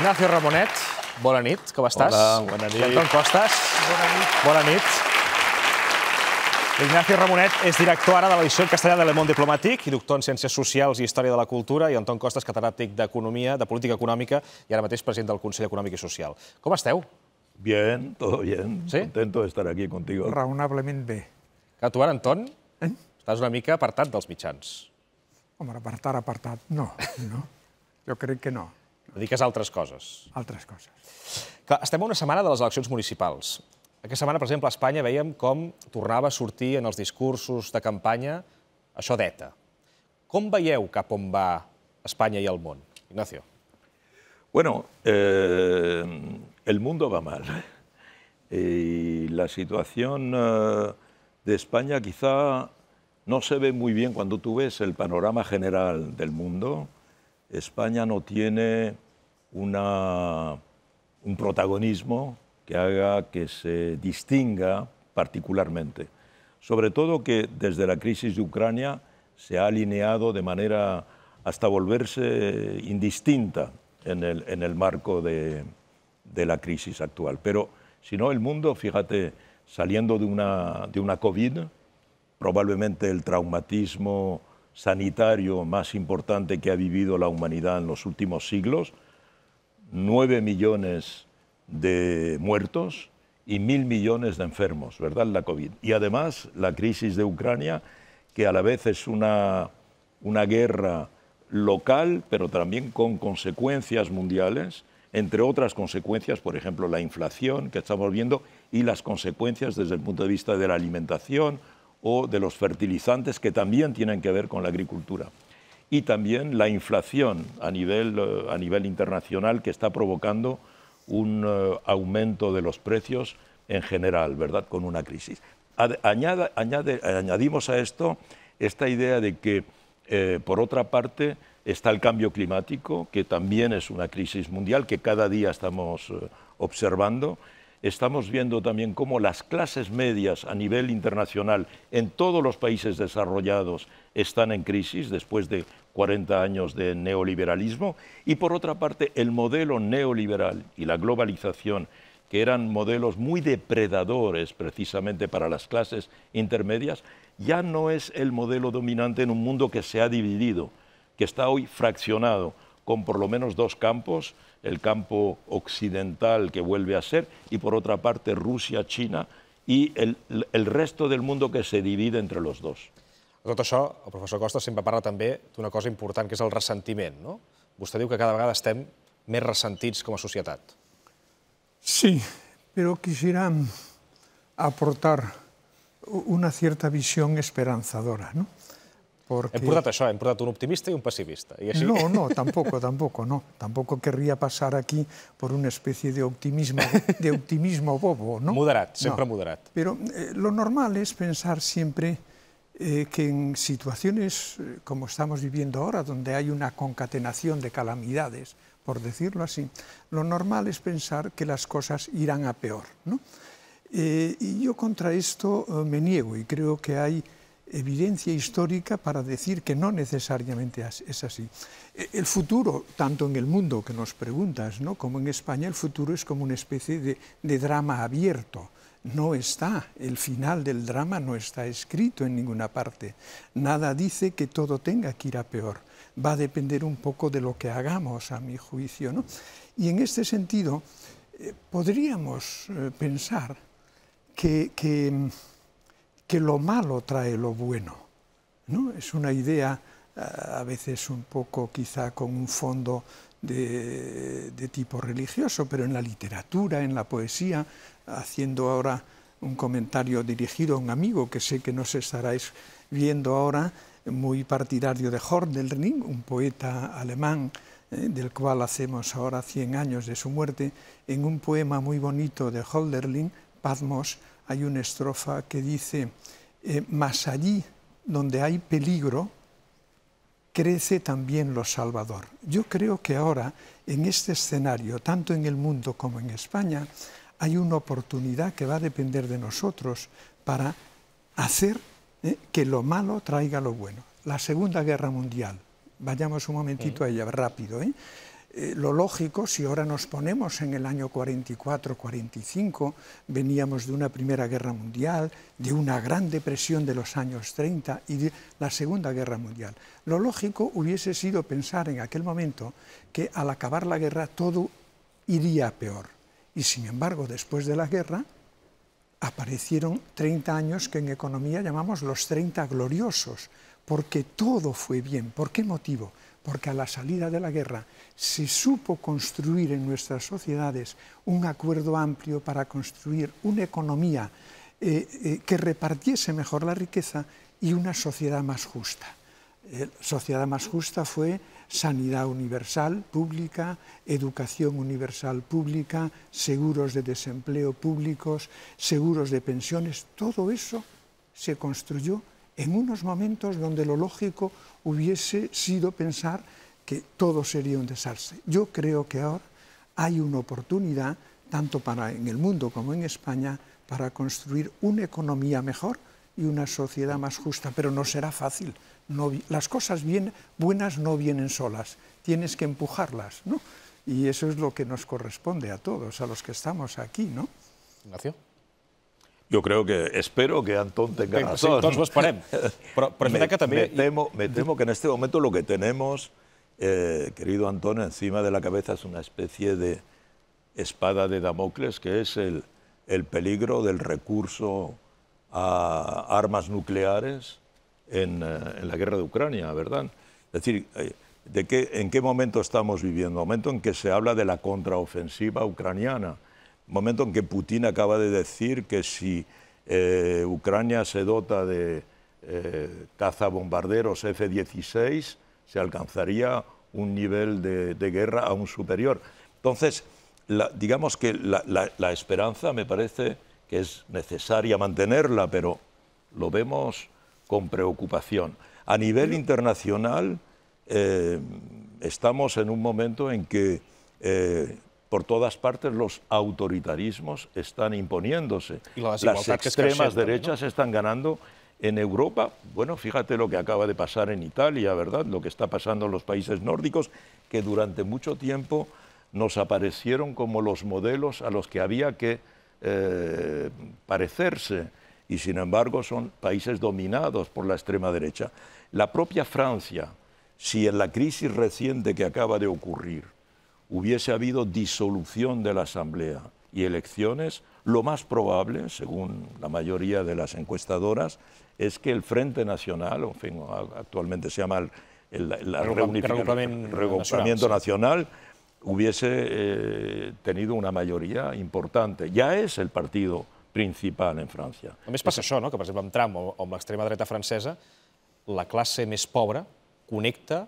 Ignacio Ramonet, bona nit, com estàs? Hola, bona nit. Anton Costas. Bona nit. Bona nit. Ignacio Ramonet és director ara de l'edició en castellà de Le Monde Diplomàtic i doctor en Ciències Socials i Història de la Cultura i Anton Costas, catedràtic d'Economia, de Política Econòmica i ara mateix president del Consell Econòmic i Social. Com esteu? Bien, todo bien. ¿Sí? Contento de estar aquí contigo. Raonablement bé. Que tu ara, Anton, eh? estàs una mica apartat dels mitjans. Home, apartat, apartat, no. no. Jo crec que no. Dediques a altres coses. Altres coses. Clar, estem a una setmana de les eleccions municipals. Aquesta setmana, per exemple, a Espanya veiem com tornava a sortir en els discursos de campanya això d'ETA. Com veieu cap on va Espanya i el món, Ignacio? Bueno, eh, el mundo va mal. Eh, y la situación eh, de España quizá no se ve muy bien cuando tú ves el panorama general del mundo. España no tiene un protagonismo que haga que se distinga particularmente. Sobre todo que desde la crisis de Ucrania se ha alineado de manera hasta volverse indistinta en el, en el marco de, de, la crisis actual. Pero si no, el mundo, fíjate, saliendo de una, de una COVID, probablemente el traumatismo sanitario más importante que ha vivido la humanidad en los últimos siglos, 9 millones de muertos y mil millones de enfermos, ¿verdad? La COVID. Y además la crisis de Ucrania, que a la vez es una, una guerra local, pero también con consecuencias mundiales, entre otras consecuencias, por ejemplo, la inflación que estamos viendo y las consecuencias desde el punto de vista de la alimentación o de los fertilizantes que también tienen que ver con la agricultura y también la inflación a nivel, eh, a nivel internacional que está provocando un eh, aumento de los precios en general, ¿verdad? Con una crisis. añadimos a esto esta idea de que, eh, por otra parte, está el cambio climático, que también es una crisis mundial que cada día estamos observando, estamos viendo también cómo las clases medias a nivel internacional en todos los países desarrollados están en crisis después de 40 años de neoliberalismo y por otra parte el modelo neoliberal y la globalización que eran modelos muy depredadores precisamente para las clases intermedias, ya no es el modelo dominante en un mundo que se ha dividido, que está hoy fraccionado con por lo menos dos campos, el campo occidental que vuelve a ser, y por otra parte Rússia, Xina i el, el resto del mundo que se divide entre los dos. A tot això, el professor Costa sempre parla també d'una cosa important, que és el ressentiment. No? Vostè diu que cada vegada estem més ressentits com a societat. Sí, però quisiera aportar una cierta visión esperanzadora, ¿no? Porque... En un optimista y un pasivista? No, no, tampoco, tampoco, no. Tampoco querría pasar aquí por una especie de optimismo, de optimismo bobo, ¿no? Moderat, siempre moderado. Pero eh, lo normal es pensar siempre eh, que en situaciones eh, como estamos viviendo ahora, donde hay una concatenación de calamidades, por decirlo así, lo normal es pensar que las cosas irán a peor, ¿no? y yo contra esto me niego y creo que hay evidencia histórica para decir que no necesariamente es así. E, el futuro, tanto en el mundo que nos preguntas, ¿no? como en España, el futuro es como una especie de, drama abierto. No está, el final del drama no está escrito en ninguna parte. Nada dice que todo tenga que ir a peor. Va a depender un poco de lo que hagamos, a mi juicio. ¿no? Y en este sentido, eh, podríamos eh, pensar que, que mm, que lo malo trae lo bueno. ¿no? Es una idea a veces un poco quizá con un fondo de, tipo religioso, pero en la literatura, en la poesía, haciendo ahora un comentario dirigido a un amigo que sé que nos estaráis viendo ahora, muy partidario de Hordelring, un poeta alemán ¿eh? del cual hacemos ahora 100 años de su muerte, en un poema muy bonito de Hölderlin, Padmos, hay una estrofa que dice, eh, más allí donde hay peligro, crece también lo Salvador. Yo creo que ahora, en este escenario, tanto en el mundo como en España, hay una oportunidad que va a depender de nosotros para hacer eh, que lo malo traiga lo bueno. La Segunda Guerra Mundial, vayamos un momentito a ella, rápido, ¿eh? Eh, lo lógico, si ahora nos ponemos en el año 44-45, veníamos de una Primera Guerra Mundial, de una Gran Depresión de los años 30 y de la Segunda Guerra Mundial. Lo lógico hubiese sido pensar en aquel momento que al acabar la guerra todo iría peor. Y sin embargo, después de la guerra, aparecieron 30 años que en economía llamamos los 30 gloriosos, porque todo fue bien. ¿Por qué motivo? porque a la salida de la guerra se supo construir en nuestras sociedades un acuerdo amplio para construir una economía eh, eh, que repartiese mejor la riqueza y una sociedad más justa. La eh, sociedad más justa fue sanidad universal pública, educación universal pública, seguros de desempleo públicos, seguros de pensiones, todo eso se construyó en unos momentos donde lo lógico hubiese sido pensar que todo sería un desastre. Yo creo que ahora hay una oportunidad, tanto para en el mundo como en España, para construir una economía mejor y una sociedad más justa, pero no será fácil. las cosas bien, buenas no vienen solas, tienes que empujarlas, Y eso es lo que nos corresponde a todos, a los que estamos aquí, ¿no? Yo creo que, espero que Antón tenga razón. Sí, tots ho esperem. que Me temo, que en este momento lo que tenemos, eh, querido Antón, encima de la cabeza es una especie de espada de Damocles, que es el, peligro del recurso a armas nucleares en, eh, en la guerra de Ucrania, ¿verdad? Es decir, eh, de qué, ¿en qué momento estamos viviendo? Momento en que se habla de la contraofensiva ucraniana momento en que Putin acaba de decir que si eh, Ucrania se dota de caza eh, cazabombarderos F-16, se alcanzaría un nivel de, guerra aún superior. Entonces, digamos que la, esperanza me parece que es necesaria mantenerla, pero lo vemos con preocupación. A nivel internacional, eh, estamos en un momento en que por todas partes los autoritarismos están imponiéndose. Las extremas derechas están ganando en Europa. Bueno, fíjate lo que acaba de pasar en Italia, ¿verdad? Lo que está pasando en los países nórdicos, que durante mucho tiempo nos aparecieron como los modelos a los que había que eh, parecerse y sin embargo son países dominados por la extrema derecha. La propia Francia, si en la crisis reciente que acaba de ocurrir hubiese habido disolución de la Asamblea y elecciones, lo más probable, según la mayoría de las encuestadoras, es que el Frente Nacional, en fin, actualmente se llama el, el, nacional, hubiese eh, tenido una mayoría importante. Ya es el partido principal en Francia. A pasa passa no? que por ejemplo amb Trump o la extrema derecha francesa, la clase més pobre conecta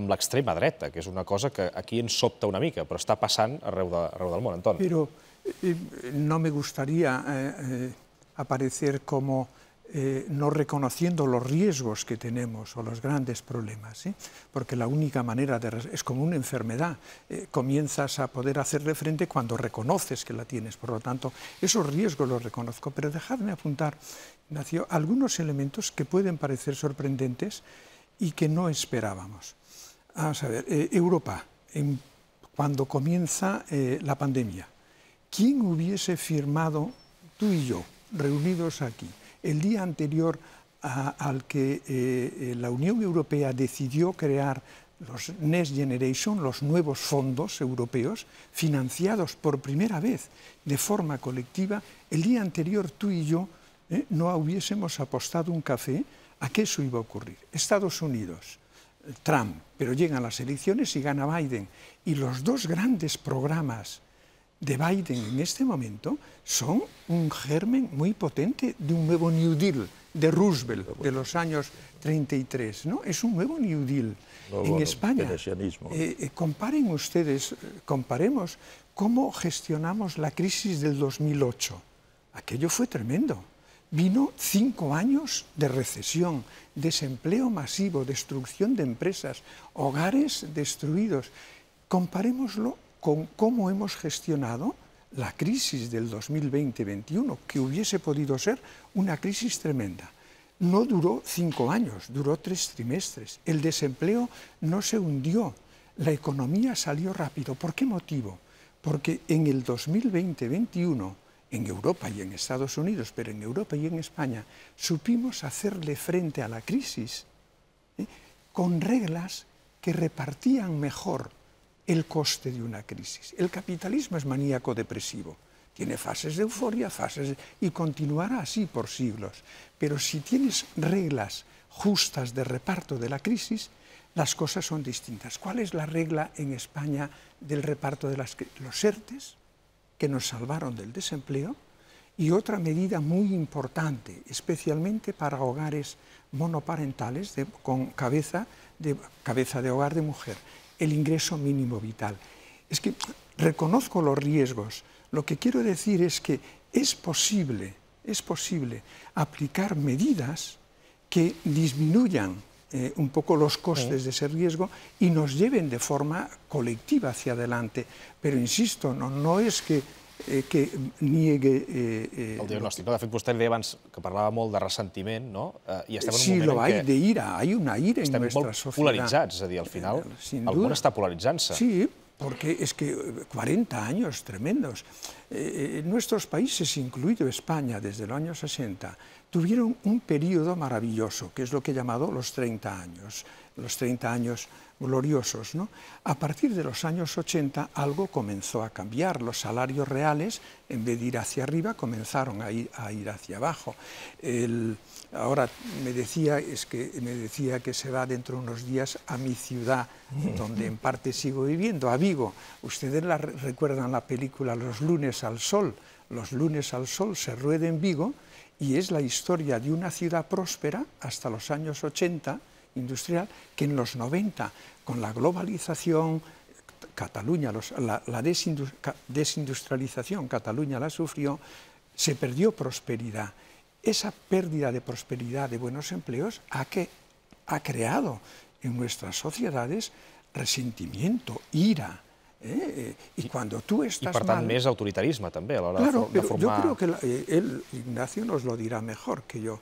la extrema derecha, que es una cosa que aquí en Sopta una mica, pero está pasando arreu, del Pero eh, eh, no me gustaría eh, aparecer como no reconociendo los riesgos que tenemos o los grandes problemas, porque la única manera de... es como una enfermedad, comienzas a poder hacerle frente cuando reconoces que la tienes, por lo tanto, esos riesgos los reconozco, pero dejadme apuntar, Ignacio, algunos elementos que pueden parecer sorprendentes y que no esperábamos. Vamos a ver, eh, Europa, cuando comienza eh, la pandemia, ¿quién hubiese firmado, tú y yo, reunidos aquí, el día anterior al que eh, la Unión Europea decidió crear los Next Generation, los nuevos fondos europeos, financiados por primera vez de forma colectiva, el día anterior tú y yo no hubiésemos apostado un café a que eso iba a ocurrir. Estados Unidos, Trump, pero llegan las elecciones y gana Biden. Y los dos grandes programas de Biden en este momento son un germen muy potente de un nuevo New Deal de Roosevelt de los años 33, ¿no? Es un nuevo New Deal en España. Eh, eh, comparen ustedes, eh, comparemos cómo gestionamos la crisis del 2008. Aquello fue tremendo vino cinco años de recesión, desempleo masivo, destrucción de empresas, hogares destruidos. Comparémoslo con cómo hemos gestionado la crisis del 2020-21, que hubiese podido ser una crisis tremenda. No duró cinco años, duró tres trimestres. El desempleo no se hundió, la economía salió rápido. ¿Por qué motivo? Porque en el 2020-21 en Europa y en Estados Unidos, pero en Europa y en España, supimos hacerle frente a la crisis ¿eh? con reglas que repartían mejor el coste de una crisis. El capitalismo es maníaco depresivo. Tiene fases de euforia, fases y continuará así por siglos. Pero si tienes reglas justas de reparto de la crisis, las cosas son distintas. ¿Cuál es la regla en España del reparto de las los ERTES? que nos salvaron del desempleo, y otra medida muy importante, especialmente para hogares monoparentales con cabeza de, cabeza de hogar de mujer, el ingreso mínimo vital. Es que reconozco los riesgos. Lo que quiero decir es que es posible, es posible aplicar medidas que disminuyan eh, un poco los costes de ese riesgo y nos lleven de forma colectiva hacia adelante. Pero insisto, no, no es que eh, que niegue... Eh, eh, el diagnòstic, no? De fet, vostè deia abans que parlava molt de ressentiment, no? Eh, I estem en un sí, moment lo hay en què... de ira, hay una ira en nuestra sociedad. Estem molt polaritzats, és a dir, al final, el món està polaritzant-se. Sí, porque es que 40 eh, años tremendos. Eh, eh, nuestros países, incluido España, desde los años 60, tuvieron un periodo maravilloso, que es lo que he llamado los 30 años, los 30 años gloriosos. ¿no? A partir de los años 80 algo comenzó a cambiar, los salarios reales, en vez de ir hacia arriba, comenzaron a ir, hacia abajo. ahora me decía, es que, me decía que se va dentro de unos días a mi ciudad, donde en parte sigo viviendo, a Vigo. Ustedes la, recuerdan la película Los lunes al sol, Los lunes al sol se ruede en Vigo, y es la historia de una ciudad próspera hasta los años 80, industrial que en los 90 con la globalización, Cataluña, la, desindustrialización, Cataluña la sufrió, se perdió prosperidad. Esa pérdida de prosperidad de buenos empleos ha, que, ha creado en nuestras sociedades resentimiento, ira, ¿eh? Y cuando tú estás Y mal... I es también. a claro, de, yo creo que eh, Ignacio nos lo dirá mejor que yo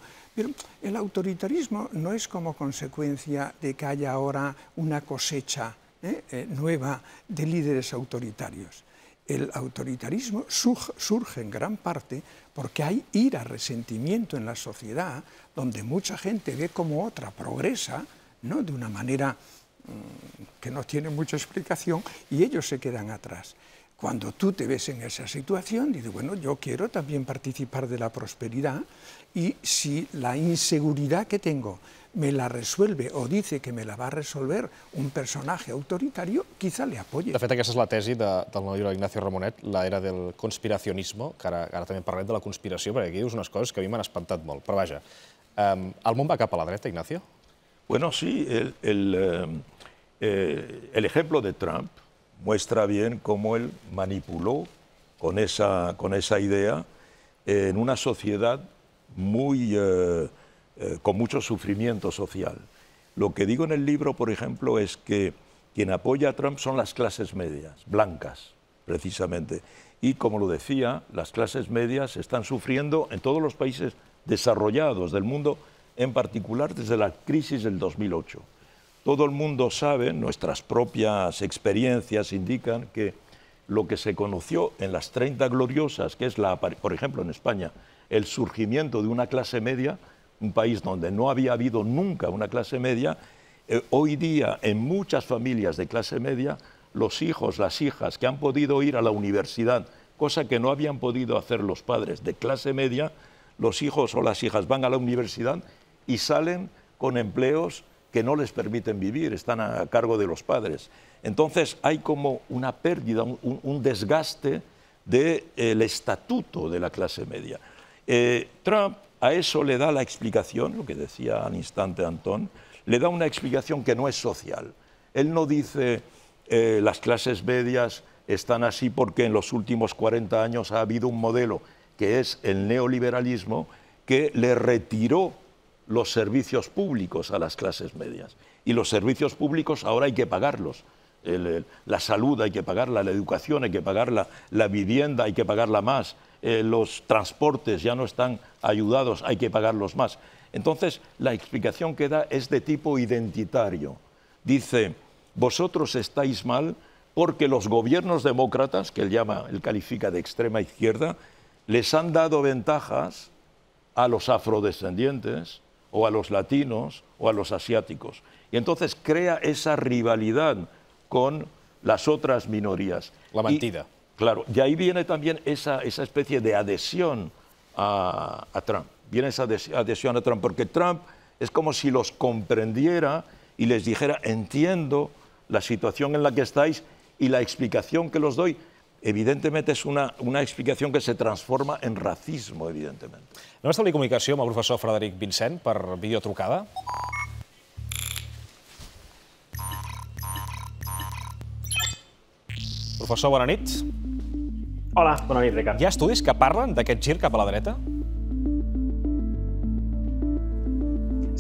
el autoritarismo no es como consecuencia de que haya ahora una cosecha ¿eh? Eh, nueva de líderes autoritarios. El autoritarismo surge en gran parte porque hay ira, resentimiento en la sociedad, donde mucha gente ve como otra progresa ¿no? de una manera mm, que no tiene mucha explicación y ellos se quedan atrás. Cuando tú te ves en esa situación, dices, bueno, yo quiero también participar de la prosperidad y si la inseguridad que tengo me la resuelve o dice que me la va a resolver un personaje autoritario, quizá le apoye. De que esa es la tesis de, del nou Ignacio Ramonet, la era del conspiracionismo, que ahora ara també de la conspiración, porque aquí dius unas cosas que a mí me han espantado Però vaja, vaya, em, el va a la derecha, Ignacio? Bueno, sí, el, el eh, eh, ejemplo de Trump muestra bien cómo él manipuló con esa, idea en una sociedad muy, eh, eh, con mucho sufrimiento social. Lo que digo en el libro, por ejemplo, es que quien apoya a Trump son las clases medias, blancas, precisamente. Y como lo decía, las clases medias están sufriendo en todos los países desarrollados del mundo, en particular desde la crisis del 2008. Todo el mundo sabe, nuestras propias experiencias indican que lo que se conoció en las 30 gloriosas, que es, la, por ejemplo, en España, el surgimiento de una clase media, un país donde no había habido nunca una clase media, eh, hoy día en muchas familias de clase media, los hijos, las hijas que han podido ir a la universidad, cosa que no habían podido hacer los padres de clase media, los hijos o las hijas van a la universidad y salen con empleos que no les permiten vivir, están a, cargo de los padres. Entonces hay como una pérdida, un, desgaste del estatuto de la clase media. Eh, Trump a eso le da la explicación, lo que decía al instante Antón, le da una explicación que no es social. Él no dice eh, las clases medias están así porque en los últimos 40 años ha habido un modelo que es el neoliberalismo que le retiró los servicios públicos a las clases medias. Y los servicios públicos ahora hay que pagarlos. la salud hay que pagarla, la educación hay que pagarla, la vivienda hay que pagarla más, eh, los transportes ya no están ayudados, hay que pagarlos más. Entonces, la explicación que da es de tipo identitario. Dice, vosotros estáis mal porque los gobiernos demócratas, que él llama, él califica de extrema izquierda, les han dado ventajas a los afrodescendientes, o a los latinos o a los asiáticos. Y entonces crea esa rivalidad con las otras minorías. La mentira. claro, y ahí viene también esa, especie de adhesión a, a, Trump. Viene esa adhesión a Trump, porque Trump es como si los comprendiera y les dijera, entiendo la situación en la que estáis y la explicación que los doy evidentment és una, una explicació que se transforma en racisme, evidentment. Vam establir comunicació amb el professor Frederic Vincent per videotrucada. Professor, bona nit. Hola, bona nit, Ricard. Hi ha estudis que parlen d'aquest gir cap a la dreta?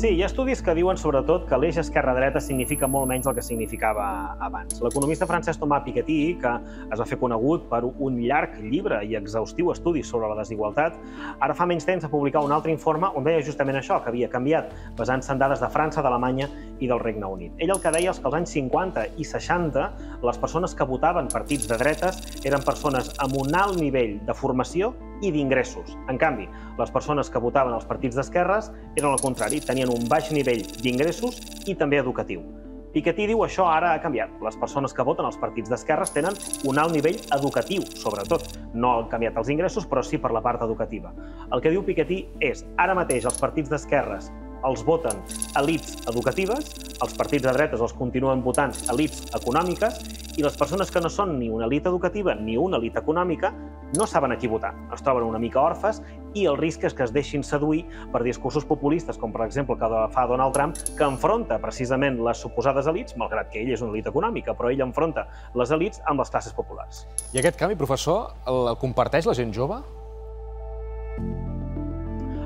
Sí, hi ha estudis que diuen, sobretot, que l'eix esquerra-dreta significa molt menys el que significava abans. L'economista francès Thomas Piketty, que es va fer conegut per un llarg llibre i exhaustiu estudi sobre la desigualtat, ara fa menys temps a publicar un altre informe on deia justament això, que havia canviat, basant-se en dades de França, d'Alemanya i del Regne Unit. Ell el que deia és que als anys 50 i 60 les persones que votaven partits de dretes eren persones amb un alt nivell de formació i d'ingressos. En canvi, les persones que votaven els partits d'esquerres eren al contrari, tenien un baix nivell d'ingressos i també educatiu. Piketty diu això ara ha canviat. Les persones que voten els partits d'esquerres tenen un alt nivell educatiu, sobretot. No han canviat els ingressos, però sí per la part educativa. El que diu Piketty és, ara mateix els partits d'esquerres els voten elites educatives, els partits de dretes els continuen votant elites econòmiques i les persones que no són ni una elite educativa ni una elite econòmica no saben a qui votar. Es troben una mica orfes i el risc és que es deixin seduir per discursos populistes, com per exemple el que fa Donald Trump, que enfronta precisament les suposades elites, malgrat que ell és una elite econòmica, però ell enfronta les elites amb les classes populars. I aquest canvi, professor, el comparteix la gent jove?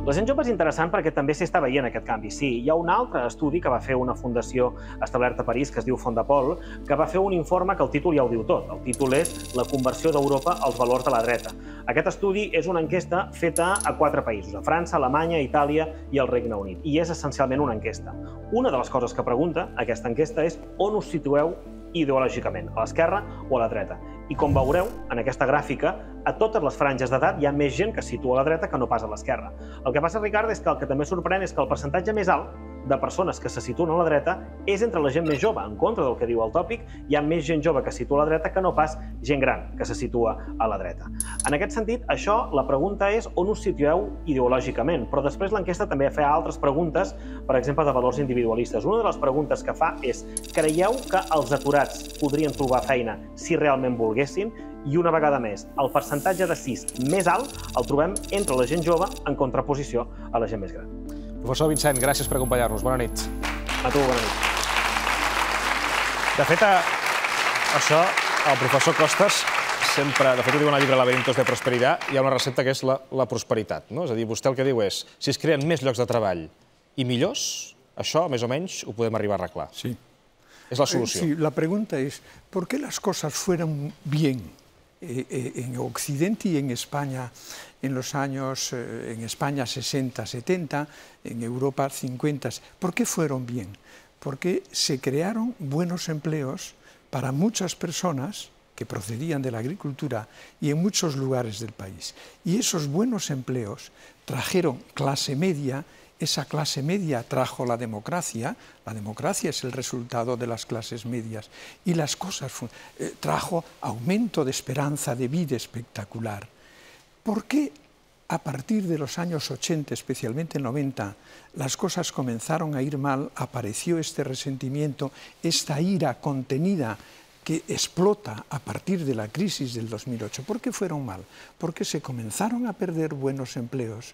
La gent jove és interessant perquè també s'hi està veient aquest canvi. Sí, hi ha un altre estudi que va fer una fundació establerta a París, que es diu Fond de Pol, que va fer un informe que el títol ja ho diu tot. El títol és La conversió d'Europa als valors de la dreta. Aquest estudi és una enquesta feta a quatre països, a França, Alemanya, Itàlia i el Regne Unit, i és essencialment una enquesta. Una de les coses que pregunta aquesta enquesta és on us situeu ideològicament, a l'esquerra o a la dreta. I com veureu, en aquesta gràfica, a totes les franges d'edat hi ha més gent que es situa a la dreta que no pas a l'esquerra. El que passa, Ricard, és que el que també sorprèn és que el percentatge més alt de persones que se situen a la dreta és entre la gent més jove, en contra del que diu el tòpic, hi ha més gent jove que se situa a la dreta que no pas gent gran que se situa a la dreta. En aquest sentit, això, la pregunta és on us situeu ideològicament, però després l'enquesta també fa altres preguntes, per exemple, de valors individualistes. Una de les preguntes que fa és creieu que els aturats podrien trobar feina si realment volguessin? i una vegada més, el percentatge de 6 més alt el trobem entre la gent jove en contraposició a la gent més gran. Professor Vincent, gràcies per acompanyar-nos. Bona nit. A tu, bona nit. De fet, això, el professor Costas sempre, de fet ho diu en el llibre Laberintos de Prosperidad, hi ha una recepta que és la, la prosperitat. No? És a dir, vostè el que diu és, si es creen més llocs de treball i millors, això, més o menys, ho podem arribar a arreglar. Sí. És la solució. Sí, la pregunta és, ¿por qué las cosas fueron bien eh, eh, en Occidente y en España en los años, eh, en España 60, 70, en Europa 50. ¿Por qué fueron bien? Porque se crearon buenos empleos para muchas personas que procedían de la agricultura y en muchos lugares del país. Y esos buenos empleos trajeron clase media, esa clase media trajo la democracia, la democracia es el resultado de las clases medias, y las cosas eh, trajo aumento de esperanza de vida espectacular, ¿Por qué a partir de los años 80, especialmente 90, las cosas comenzaron a ir mal, apareció este resentimiento, esta ira contenida que explota a partir de la crisis del 2008. ¿Por qué fueron mal? Porque se comenzaron a perder buenos empleos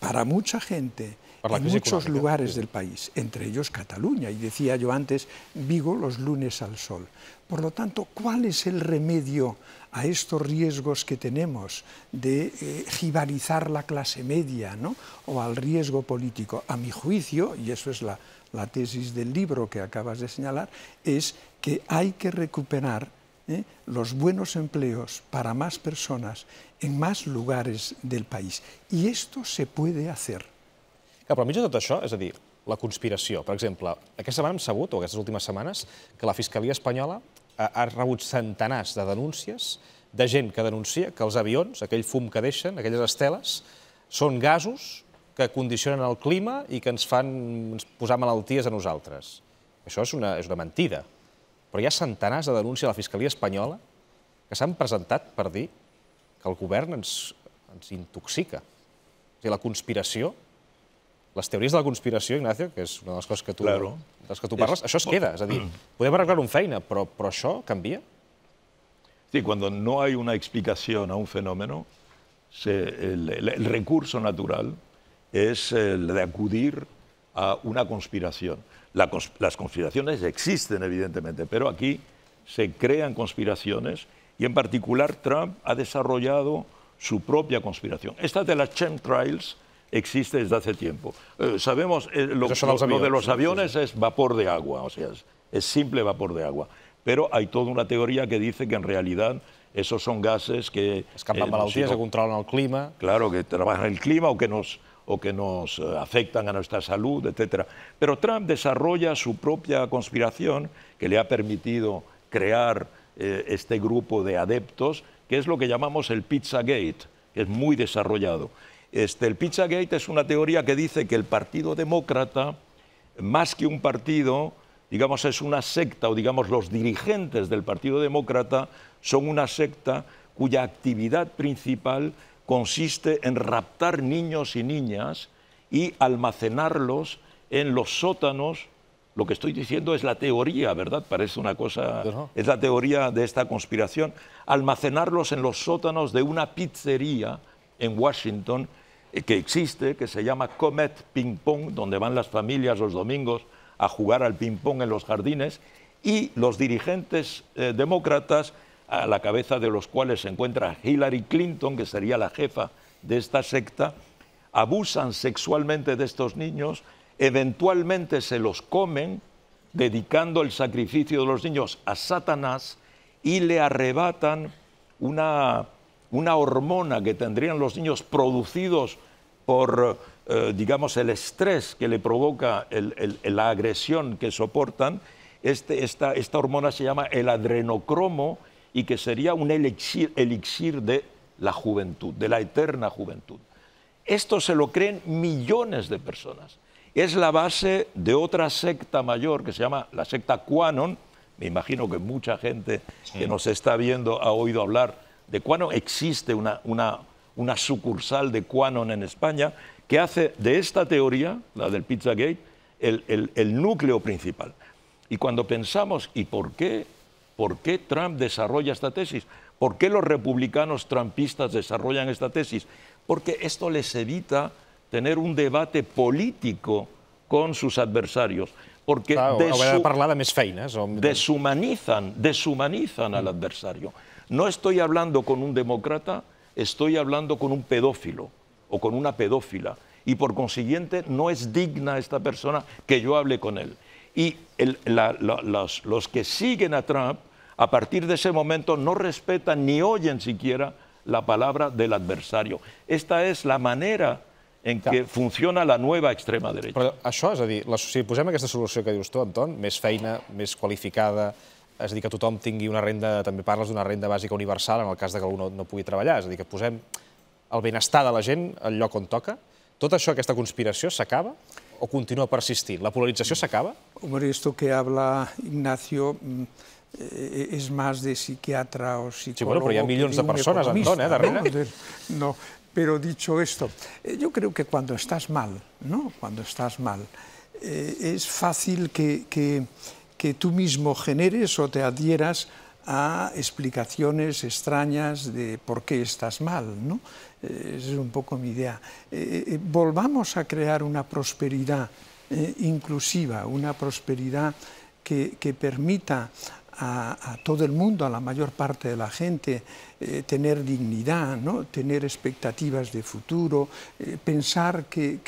para mucha gente en muchos lugares del país, entre ellos Cataluña, y decía yo antes, Vigo los lunes al sol. Por lo tanto, ¿cuál es el remedio a estos riesgos que tenemos de eh, la clase media o al riesgo político? A mi juicio, y eso es la, tesis del libro que acabas de señalar, es que hay que recuperar ¿eh? los buenos empleos para más personas en más lugares del país. Y esto se puede hacer. Que, però mig de tot això, és a dir, la conspiració, per exemple, aquesta setmana hem sabut, o aquestes últimes setmanes, que la Fiscalia Espanyola ha rebut centenars de denúncies de gent que denuncia que els avions, aquell fum que deixen, aquelles esteles, són gasos que condicionen el clima i que ens fan ens posar malalties a nosaltres. Això és una, és una mentida. Però hi ha centenars de denúncies a la Fiscalia Espanyola que s'han presentat per dir que el govern ens, ens intoxica. O sigui, la conspiració las teorías de la conspiración Ignacio, que es una de las cosas que tú claro. de que tú parles, això es queda. És a un feina, Pero però cambia. Sí, cuando no hay una explicación a un fenómeno, el, recurso natural es el de acudir a una conspiración. las conspiraciones existen, evidentemente, pero aquí se crean conspiraciones y en particular Trump ha desarrollado su propia conspiración. Esta de las chemtrails, existe desde hace tiempo. Eh, sabemos, eh, lo, de los aviones es vapor de agua, o sea, es, simple vapor de agua. Pero hay toda una teoría que dice que en realidad esos son gases que... Escapan eh, la que controlan el clima. Claro, que trabajan el clima o que nos, o que nos eh, afectan a nuestra salud, etc. Pero Trump desarrolla su propia conspiración que le ha permitido crear este grupo de adeptos, que es lo que llamamos el Gate, que es muy desarrollado. Este, el Pizzagate es una teoría que dice que el Partido Demócrata, más que un partido, digamos, es una secta, o digamos, los dirigentes del Partido Demócrata son una secta cuya actividad principal consiste en raptar niños y niñas y almacenarlos en los sótanos. Lo que estoy diciendo es la teoría, ¿verdad? Parece una cosa... Es la teoría de esta conspiración. Almacenarlos en los sótanos de una pizzería en Washington eh, que existe, que se llama Comet Ping Pong, donde van las familias los domingos a jugar al ping pong en los jardines, y los dirigentes eh, demócratas, a la cabeza de los cuales se encuentra Hillary Clinton, que sería la jefa de esta secta, abusan sexualmente de estos niños, eventualmente se los comen, dedicando el sacrificio de los niños a Satanás, y le arrebatan una una hormona que tendrían los niños producidos por, eh, digamos, el estrés que le provoca la agresión que soportan, este, esta, hormona se llama el adrenocromo y que sería un elixir, de la juventud, de la eterna juventud. Esto se lo creen millones de personas. Es la base de otra secta mayor que se llama la secta Quanon. Me imagino que mucha gente que nos está viendo ha oído hablar de Quanon, existe una, sucursal de Quanon en España que hace de esta teoría, la del Pizzagate, el, el, núcleo principal. Y cuando pensamos, ¿y por qué? ¿Por qué Trump desarrolla esta tesis? ¿Por qué los republicanos trumpistas desarrollan esta tesis? Porque esto les evita tener un debate político con sus adversarios, porque deshumanizan, al adversario. No estoy hablando con un demócrata, estoy hablando con un pedófilo o con una pedófila. Y por consiguiente no es digna esta persona que yo hable con él. Y los, que siguen a Trump, a partir de ese momento, no respetan ni oyen siquiera la palabra del adversario. Esta es la manera en que funciona la nueva extrema derecha. a si posem que Anton, feina, cualificada... és a dir, que tothom tingui una renda, també parles d'una renda bàsica universal en el cas que algú no, no pugui treballar, és a dir, que posem el benestar de la gent al lloc on toca. Tot això, aquesta conspiració, s'acaba o continua persistint? La polarització mm. s'acaba? Hombre, esto que habla Ignacio mm, e-, e-, es más de psiquiatra o psicólogo... Sí, bueno, pero hay millones de personas, Antón, ¿eh? Darrere. No, pero dicho esto, eh, yo creo que cuando estás mal, ¿no? Cuando estás mal, eh, es fácil que, que que tú mismo generes o te adhieras a explicaciones extrañas de por qué estás mal. ¿no? Eh, esa es un poco mi idea. Eh, eh, volvamos a crear una prosperidad inclusiva, una prosperidad que, que permita a, todo el mundo, a la mayor parte de la gente, eh, tener dignidad, tener expectativas de futuro, eh, pensar que,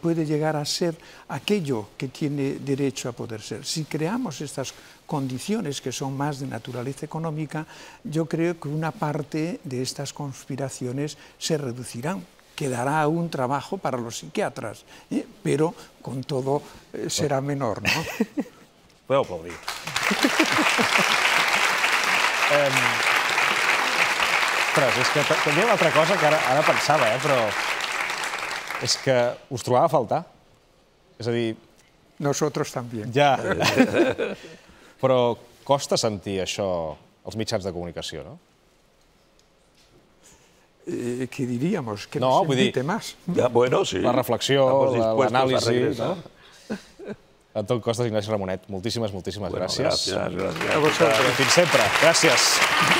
puede llegar a ser aquello que tiene derecho a poder ser. Si creamos estas condiciones que son más de naturaleza económica, yo creo que una parte de estas conspiraciones se reducirán. Quedará un trabajo para los psiquiatras, ¿eh? pero con todo será menor. ¿no? Puedo um... Ostres, és que també una altra cosa que ara, ara pensava, eh, però... És que us trobava a faltar. És a dir... Nosotros también. Ja. però costa sentir això als mitjans de comunicació, no? Eh, ¿Qué diríamos? Que no, se invite dir, más. Ya, bueno, sí. La reflexió, l'anàlisi... ¿no? a tot costa, de Ramonet. Moltíssimes, moltíssimes bueno, gràcies. Gràcies, gràcies. gràcies. Fins sempre. Gràcies.